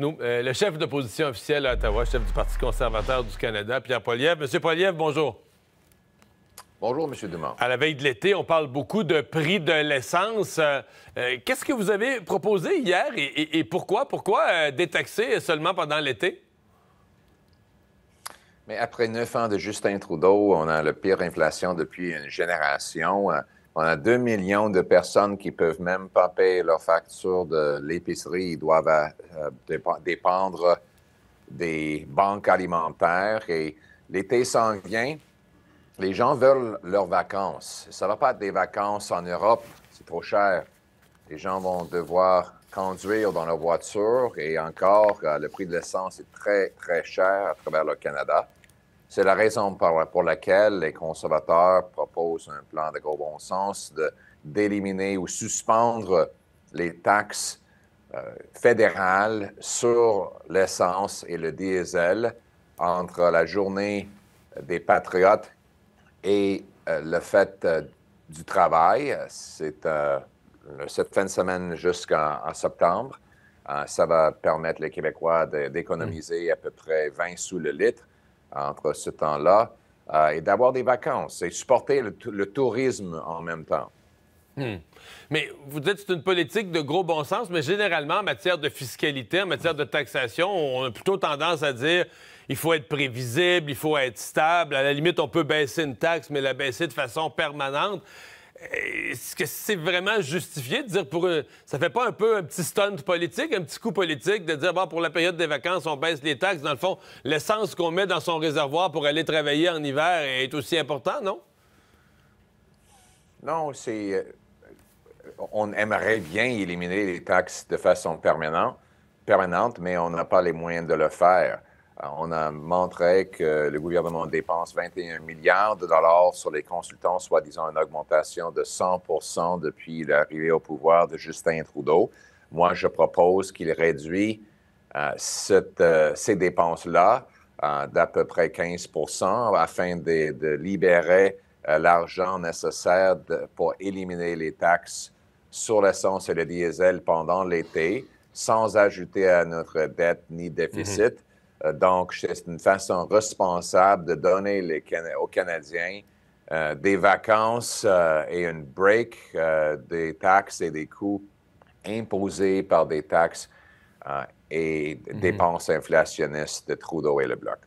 Euh, le chef d'opposition officielle à Ottawa, chef du Parti conservateur du Canada, Pierre Poliev. Monsieur Poliev, bonjour. Bonjour, Monsieur Dumont. À la veille de l'été, on parle beaucoup de prix de l'essence. Euh, euh, qu'est-ce que vous avez proposé hier et, pourquoi? Pourquoi détaxer seulement pendant l'été? Mais après neuf ans de Justin Trudeau, on a la pire inflation depuis une génération. On a 2 millions de personnes qui peuvent même pas payer leur facture de l'épicerie. Ils doivent euh, dépendre des banques alimentaires. Et l'été s'en vient. Les gens veulent leurs vacances. Ça ne va pas être des vacances en Europe. C'est trop cher. Les gens vont devoir conduire dans leur voiture. Et encore, euh, le prix de l'essence est très, très cher à travers le Canada. C'est la raison pour laquelle les conservateurs proposent un plan de gros bon sens d'éliminer ou suspendre les taxes euh, fédérales sur l'essence et le diesel entre la journée des patriotes et euh, le fait euh, du travail. C'est cette fin de semaine jusqu'en septembre. ça va permettre les Québécois d'économiser à peu près 20 sous le litre entre ce temps-là euh, et d'avoir des vacances et supporter le, tourisme en même temps. Hmm. Mais vous dites que c'est une politique de gros bon sens, mais généralement, en matière de fiscalité, en matière de taxation, on a plutôt tendance à dire il faut être prévisible, il faut être stable. À la limite, on peut baisser une taxe, mais la baisser de façon permanente. Est-ce que c'est vraiment justifié de dire pour. Ça fait pas un peu un petit stunt politique, un petit coup politique de dire, bon, pour la période des vacances, on baisse les taxes. Dans le fond, l'essence qu'on met dans son réservoir pour aller travailler en hiver est aussi important, non? Non, c'est. Euh, on aimerait bien éliminer les taxes de façon permanente, permanente mais on n'a pas les moyens de le faire on a montré que le gouvernement dépense 21 milliards de dollars sur les consultants, soit disant une augmentation de 100 depuis l'arrivée au pouvoir de Justin Trudeau. Moi, je propose qu'il réduit euh, euh, ces dépenses-là euh, d'à peu près 15 afin de, libérer l'argent nécessaire pour éliminer les taxes sur l'essence et le diesel pendant l'été, sans ajouter à notre dette ni déficit. Mm-hmm. Euh, donc, c'est une façon responsable de donner aux Canadiens euh, des vacances euh, et une break des taxes et des coûts imposés par des taxes et mhm. dépenses inflationnistes de Trudeau et le Bloc.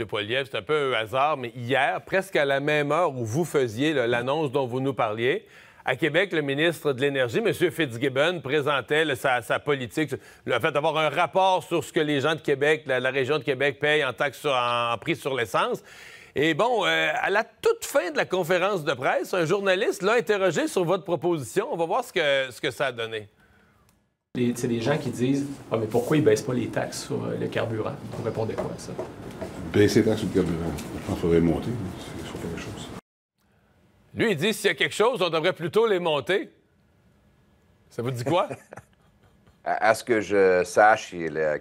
M. Poiliev, c'est un peu un hasard, mais hier, presque à la même heure où vous faisiez l'annonce dont vous nous parliez, à Québec, le ministre de l'Énergie, M. Fitzgibbon, présentait sa, politique, le fait d'avoir un rapport sur ce que les gens de Québec, la, région de Québec payent en taxe en, prix sur l'essence. Et bon, euh, à la toute fin de la conférence de presse, un journaliste l'a interrogé sur votre proposition. On va voir ce que, ce que ça a donné. C'est des gens qui disent Ah, mais pourquoi ils baissent pas les taxes sur euh, le carburant Vous répondez quoi ça? les taxes sur le carburant, monter, quelque chose. à Baisser lui, il dit s'il y a quelque chose, on devrait plutôt les monter. Ça vous dit quoi? à, ce que je sache, il a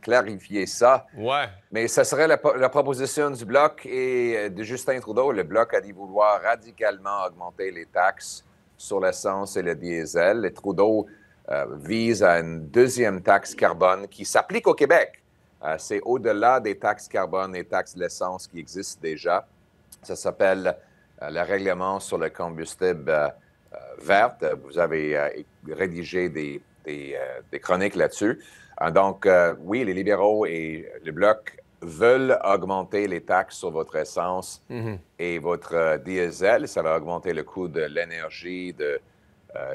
clarifié ça. Ouais. Mais ce serait la, proposition du Bloc et euh, de Justin Trudeau. Le Bloc a dit vouloir radicalement augmenter les taxes sur l'essence et le diesel. Et Trudeau euh, vise à une deuxième taxe carbone qui s'applique au Québec. Euh, c'est au-delà des taxes carbone et taxes de l'essence qui existent déjà. Ça s'appelle euh, le règlement sur le combustible euh, euh, vert. Vous avez rédigé des, chroniques là-dessus. donc, oui, les libéraux et le Bloc veulent augmenter les taxes sur votre essence mhm. et votre diesel. Ça va augmenter le coût de l'énergie, de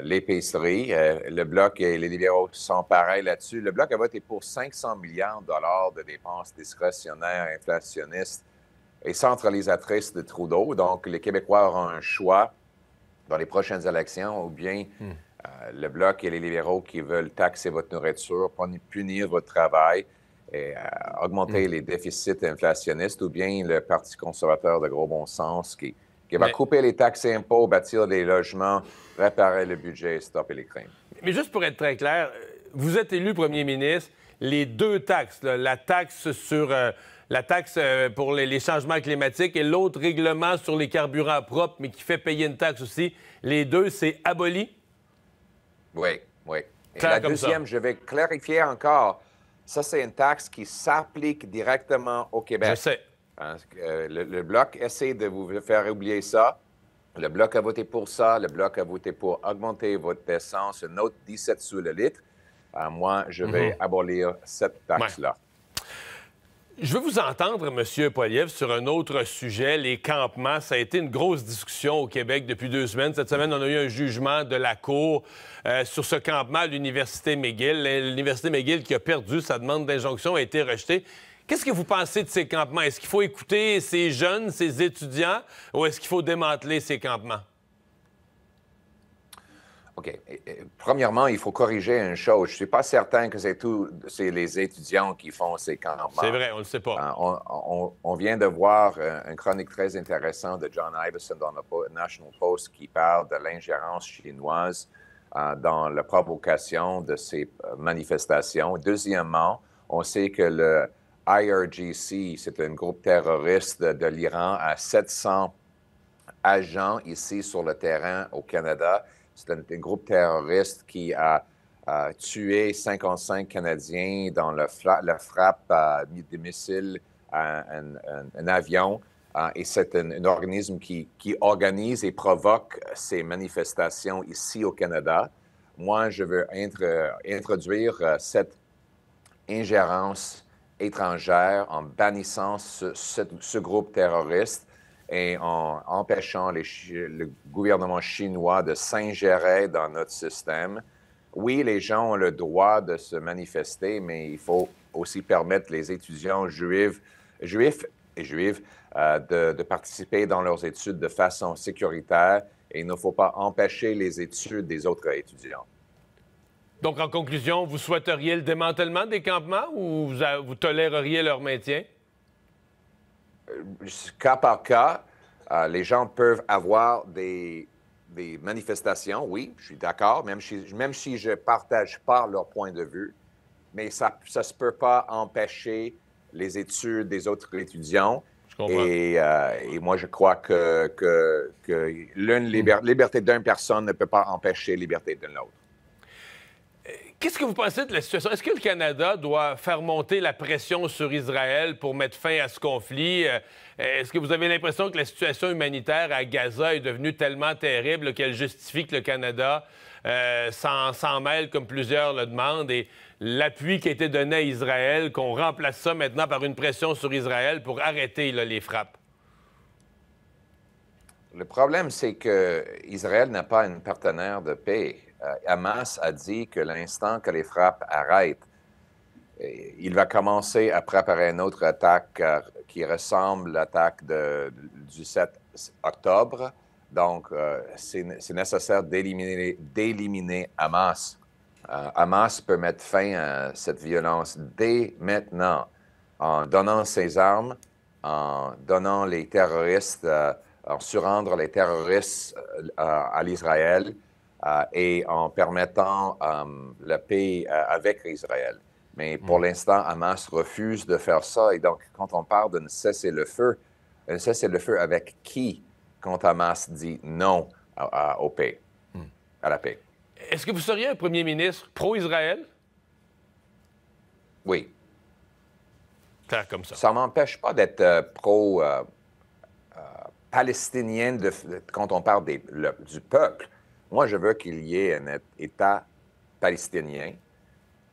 l'épicerie. le Bloc et les libéraux sont pareils là-dessus. Le Bloc a voté pour 500 milliards de dollars de dépenses discrétionnaires inflationnistes et centralisatrice de Trudeau. Donc, les Québécois auront un choix dans les prochaines élections ou bien hmm. euh, le Bloc et les libéraux qui veulent taxer votre nourriture, punir votre travail et euh, augmenter hmm. les déficits inflationnistes ou bien le Parti conservateur de gros bon sens qui, va couper les taxes et impôts, bâtir des logements, réparer le budget, et stopper les crimes. Mais juste pour être très clair, euh, vous êtes élu premier ministre les deux taxes, la taxe sur euh, la taxe euh, pour les, changements climatiques et l'autre règlement sur les carburants propres, mais qui fait payer une taxe aussi. Les deux, c'est aboli? Oui, oui. la deuxième, je vais clarifier encore. Ça, c'est une taxe qui s'applique directement au Québec. Je sais. Hein, euh, le, le, Bloc essaie de vous faire oublier ça. Le Bloc a voté pour ça. Le Bloc a voté pour augmenter votre essence, une autre 17 sous le litre moi, je vais mhm. abolir cette taxe-là. Je veux vous entendre, M. Poliev, sur un autre sujet, les campements. Ça a été une grosse discussion au Québec depuis deux semaines. Cette semaine, on a eu un jugement de la Cour euh, sur ce campement à l'Université McGill. L'Université McGill qui a perdu sa demande d'injonction a été rejetée. Qu'est-ce que vous pensez de ces campements? Est-ce qu'il faut écouter ces jeunes, ces étudiants, ou est-ce qu'il faut démanteler ces campements? OK. Premièrement, il faut corriger une chose. Je ne suis pas certain que c'est tout, c'est les étudiants qui font ces campements. C'est vrai, on ne le sait pas. Hein, on, vient de voir euh, une chronique très intéressante de John Iverson dans le National Post qui parle de l'ingérence chinoise euh, dans la provocation de ces euh, manifestations. Deuxièmement, on sait que le IRGC, c'est un groupe terroriste de, de l'Iran, a 700 agents ici sur le terrain au Canada c'est un, groupe terroriste qui a, tué 55 Canadiens dans le la frappe euh, de missiles à un, avion. Euh, et c'est un, organisme qui, organise et provoque ces manifestations ici au Canada. Moi, je veux introduire euh, cette ingérence étrangère en bannissant ce groupe terroriste et en empêchant le gouvernement chinois de s'ingérer dans notre système. Oui, les gens ont le droit de se manifester, mais il faut aussi permettre les étudiants juifs, et juives euh, de, participer dans leurs études de façon sécuritaire et il ne faut pas empêcher les études des autres étudiants. Donc, en conclusion, vous souhaiteriez le démantèlement des campements ou vous, vous toléreriez leur maintien? Euh, cas par cas, euh, les gens peuvent avoir des, des manifestations, oui, je suis d'accord, même si, même si je ne partage pas leur point de vue, mais ça ne se peut pas empêcher les études des autres étudiants. Et, euh, et, moi, je crois que, que, que l'une liberté d'une personne ne peut pas empêcher la liberté de l'autre. Qu'est-ce que vous pensez de la situation? Est-ce que le Canada doit faire monter la pression sur Israël pour mettre fin à ce conflit? Euh, est-ce que vous avez l'impression que la situation humanitaire à Gaza est devenue tellement terrible qu'elle justifie que le Canada euh, s'en mêle, comme plusieurs le demandent, et l'appui qui a été donné à Israël, qu'on remplace ça maintenant par une pression sur Israël pour arrêter les frappes? Le problème, c'est que Israël n'a pas un partenaire de paix. Euh, Hamas a dit que l'instant que les frappes arrêtent, euh, il va commencer à préparer une autre attaque euh, qui ressemble à l'attaque du 7 octobre. Donc, c'est nécessaire d'éliminer Hamas. Hamas peut mettre fin à cette violence dès maintenant en donnant ses armes, en donnant les terroristes, en surrendre les terroristes à l'Israël euh, et en permettant euh, la paix euh, avec Israël. Mais pour mm. l'instant, Hamas refuse de faire ça. Et donc, quand on parle d'un cessez-le-feu, un cessez-le-feu avec qui quand Hamas dit non à, au paix, mm. à la paix? Est-ce que vous seriez un premier ministre pro-Israël? Oui. comme ça. Ça m'empêche pas d'être pro-palestinien quand on parle du peuple moi, je veux qu'il y ait un État palestinien.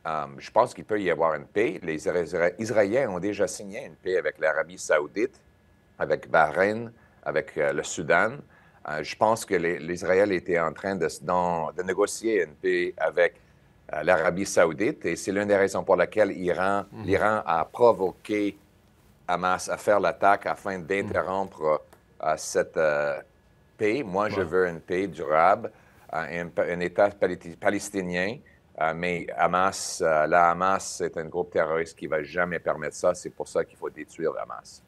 Euh, je pense qu'il peut y avoir une paix. Les Israéliens ont déjà signé une paix avec l'Arabie saoudite, avec Bahreïn, avec euh, le Soudan. Euh, je pense que l'Israël était en train de, négocier une paix avec l'Arabie saoudite et c'est l'une des raisons pour laquelle mhm. l'Iran a provoqué Hamas à faire l'attaque afin mhm. d'interrompre cette paix. Moi, je veux une paix durable. Euh, un, État palestinien, euh, mais Hamas, euh, la Hamas, c'est un groupe terroriste qui ne va jamais permettre ça. C'est pour ça qu'il faut détruire Hamas.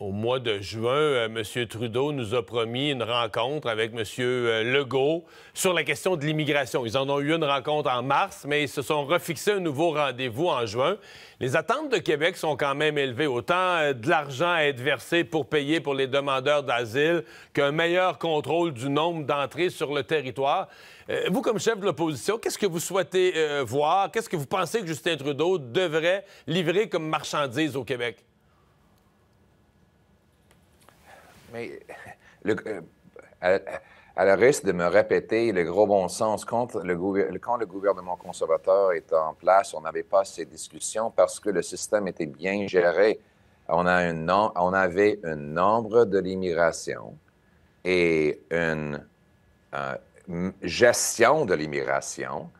Au mois de juin, euh, M. Trudeau nous a promis une rencontre avec M. Euh, Legault sur la question de l'immigration. Ils en ont eu une rencontre en mars, mais ils se sont refixés un nouveau rendez-vous en juin. Les attentes de Québec sont quand même élevées. Autant euh, de l'argent à être versé pour payer pour les demandeurs d'asile qu'un meilleur contrôle du nombre d'entrées sur le territoire. Vous, comme chef de l'opposition, qu'est-ce que vous souhaitez voir? Qu'est-ce que vous pensez que Justin Trudeau devrait livrer comme marchandise au Québec? Mais euh, à, la risque de me répéter le gros bon sens, quand le, quand le gouvernement conservateur était en place, on n'avait pas ces discussions parce que le système était bien géré. On, a on avait un nombre de l'immigration et une euh, gestion de l'immigration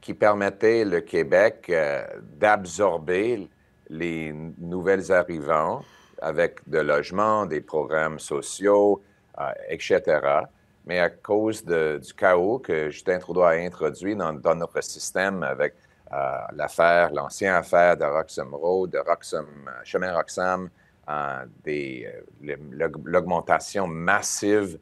qui permettait le Québec euh, d'absorber les nouvelles arrivants avec de logements, des programmes sociaux, euh, etc. Mais à cause du chaos que Justin Trudeau a introduit dans, dans notre système avec euh, l'affaire, l'ancienne affaire de Roxham Road, de Roxham, euh, Chemin Roxham, euh, l'augmentation massive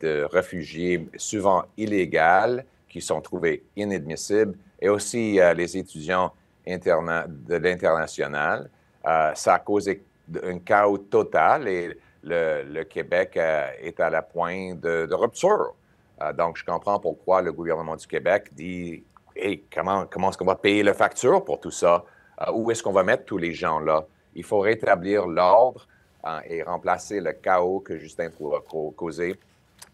de réfugiés, souvent illégaux, qui sont trouvés inadmissibles, et aussi les étudiants de l'international. ça a causé un chaos total et le, Québec euh, est à la pointe de, rupture. Euh, donc, je comprends pourquoi le gouvernement du Québec dit hey, comment, comment est-ce qu'on va payer la facture pour tout ça? Euh, où est-ce qu'on va mettre tous les gens-là? Il faut rétablir l'ordre et remplacer le chaos que Justin Trudeau a causé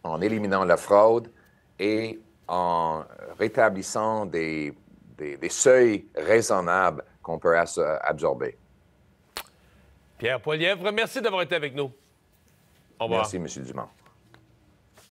en éliminant la fraude et en rétablissant des, des seuils raisonnables qu'on peut absorber. Pierre Poilièvre, merci d'avoir été avec nous. Au revoir. Merci, M. Dumont.